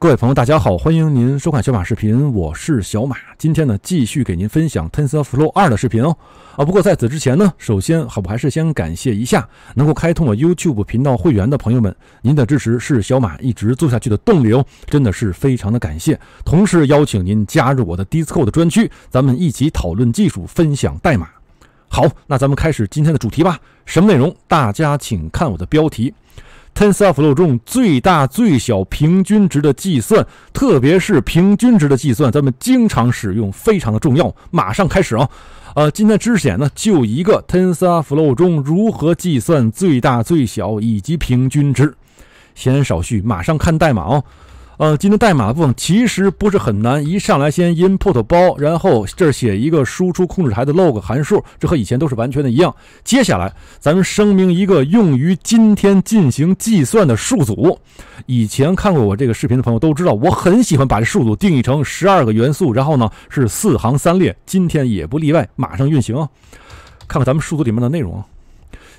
各位朋友，大家好，欢迎您收看小马视频，我是小马。今天呢，继续给您分享 TensorFlow 二的视频哦。啊，不过在此之前呢，首先好，我还是先感谢一下能够开通我 YouTube 频道会员的朋友们，您的支持是小马一直做下去的动力哦，真的是非常的感谢。同时邀请您加入我的 Discord 的专区，咱们一起讨论技术，分享代码。好，那咱们开始今天的主题吧。什么内容？大家请看我的标题。TensorFlow 中最大、最小、平均值的计算，特别是平均值的计算，咱们经常使用，非常的重要。马上开始啊！呃，今天知识点呢，就一个 TensorFlow 中如何计算最大、最小以及平均值。闲言少叙，马上看代码哦。呃，今天代码部分其实不是很难，一上来先 i n p u t 包，然后这儿写一个输出控制台的 log 函数，这和以前都是完全的一样。接下来咱们声明一个用于今天进行计算的数组。以前看过我这个视频的朋友都知道，我很喜欢把这数组定义成十二个元素，然后呢是四行三列。今天也不例外，马上运行啊，看看咱们数组里面的内容。啊。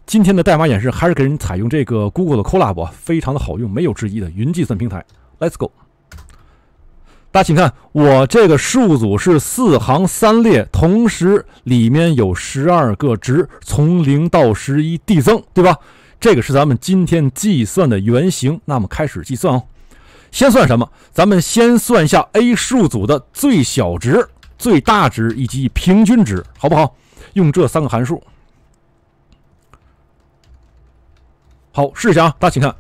今天的代码演示还是给人采用这个 Google 的 Colab，非常的好用，没有之一的云计算平台。Let's go，大家请看，我这个数组是四行三列，同时里面有十二个值，从零到十一递增，对吧？这个是咱们今天计算的原型。那么开始计算哦，先算什么？咱们先算一下 a 数组的最小值、最大值以及平均值，好不好？用这三个函数。好，试一下啊，大家请看，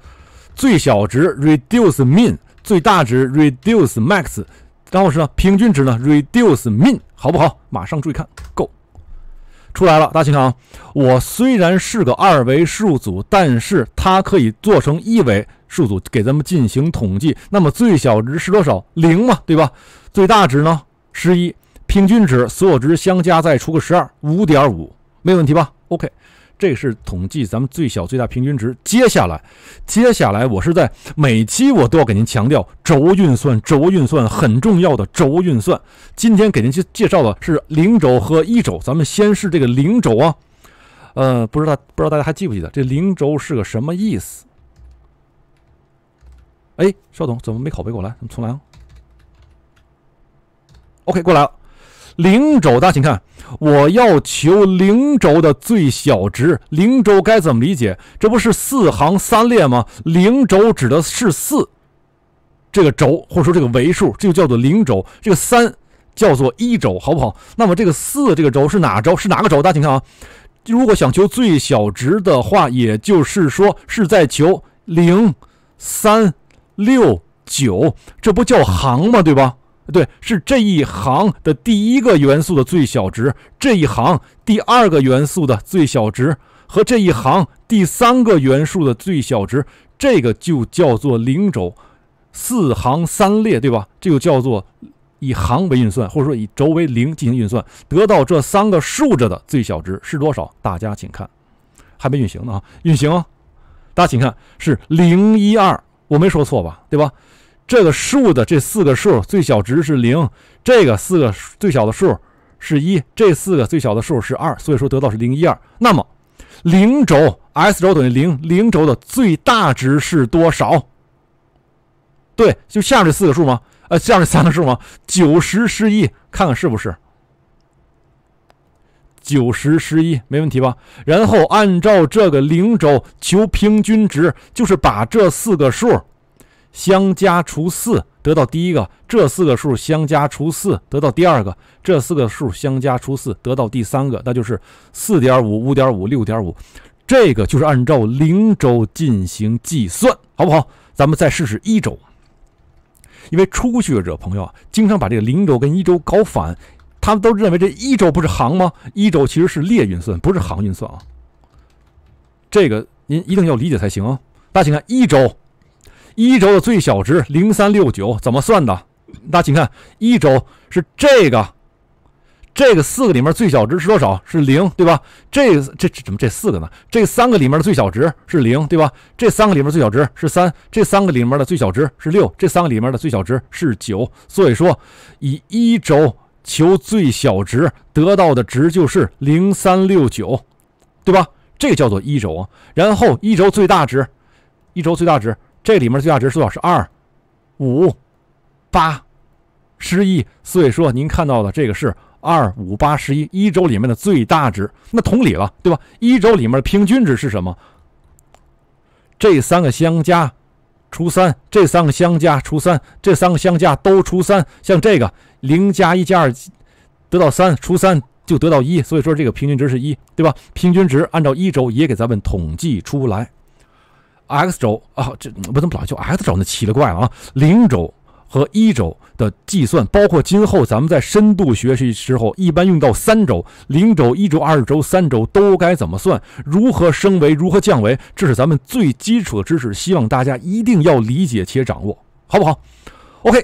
最小值 reduce min。最大值 reduce max，然后是呢平均值呢 reduce mean 好不好？马上注意看 go 出来了，大家请看啊。我虽然是个二维数组，但是它可以做成一维数组给咱们进行统计。那么最小值是多少？零嘛，对吧？最大值呢？十一。平均值所有值相加再除个十二，五点五，没问题吧？OK。这是统计咱们最小、最大、平均值。接下来，接下来我是在每期我都要给您强调轴运算，轴运算很重要的轴运算。今天给您去介绍的是零轴和一轴。咱们先是这个零轴啊，呃，不知道不知道大家还记不记得这零轴是个什么意思？哎，稍等，怎么没拷贝过来？怎们重来啊。OK，过来了。零轴，大家请看，我要求零轴的最小值。零轴该怎么理解？这不是四行三列吗？零轴指的是四这个轴，或者说这个维数，这就叫做零轴。这个三叫做一轴，好不好？那么这个四这个轴是哪轴？是哪个轴？大家请看啊！如果想求最小值的话，也就是说是在求零、三、六、九，这不叫行吗？对吧？对，是这一行的第一个元素的最小值，这一行第二个元素的最小值和这一行第三个元素的最小值，这个就叫做零轴。四行三列，对吧？这就叫做以行为运算，或者说以轴为零进行运算，得到这三个竖着的最小值是多少？大家请看，还没运行呢啊，运行大家请看，是零一二，我没说错吧？对吧？这个数的这四个数最小值是零，这个四个最小的数是一，这四个最小的数是二，所以说得到是零一二。那么零轴、s 轴等于零，零轴的最大值是多少？对，就下面这四个数吗？呃，下面这三个数吗？九十十一，看看是不是九十十一，没问题吧？然后按照这个零轴求平均值，就是把这四个数。相加除四得到第一个，这四个数相加除四得到第二个，这四个数相加除四得到第三个，那就是四点五、五点五、六点五，这个就是按照零轴进行计算，好不好？咱们再试试一周，因为初学者朋友啊，经常把这个零轴跟一轴搞反，他们都认为这一轴不是行吗？一轴其实是列运算，不是行运算啊，这个您一定要理解才行啊。大家请看一轴一轴的最小值零三六九怎么算的？大家请看一轴是这个，这个四个里面最小值是多少？是零，对吧？这这怎么这四个呢？这三个里面的最小值是零，对吧？这三个里面最小值是三，这三个里面的最小值是六，这三个里面的最小值是九。所以说，以一轴求最小值得到的值就是零三六九，对吧？这个叫做一轴啊。然后一轴最大值，一轴最大值。这里面最大值是多少？是二、五、八、十一。所以说，您看到的这个是二、五、八、十一一周里面的最大值。那同理了，对吧？一周里面的平均值是什么？这三个相加除三，这三个相加除三，这三个相加都除三。像这个零加一加二得到三，除三就得到一。所以说，这个平均值是一，对吧？平均值按照一周也给咱们统计出来。x 轴啊，这我怎么老叫 x 轴，呢？奇了怪了啊！零轴和一轴的计算，包括今后咱们在深度学习时候一般用到三轴，零轴、一轴、二轴、三轴都该怎么算？如何升维？如何降维？这是咱们最基础的知识，希望大家一定要理解且掌握，好不好？OK。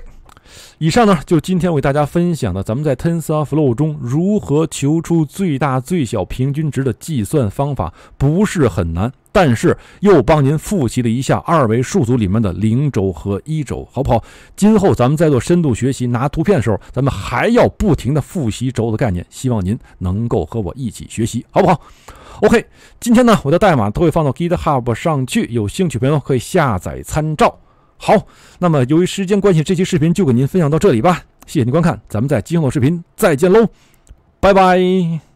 以上呢，就今天为大家分享的，咱们在 TensorFlow 中如何求出最大、最小、平均值的计算方法，不是很难，但是又帮您复习了一下二维数组里面的零轴和一轴，好不好？今后咱们在做深度学习、拿图片的时候，咱们还要不停的复习轴的概念，希望您能够和我一起学习，好不好？OK，今天呢，我的代码都会放到 GitHub 上去，有兴趣朋友可以下载参照。好，那么由于时间关系，这期视频就给您分享到这里吧。谢谢您观看，咱们在今后的视频再见喽，拜拜。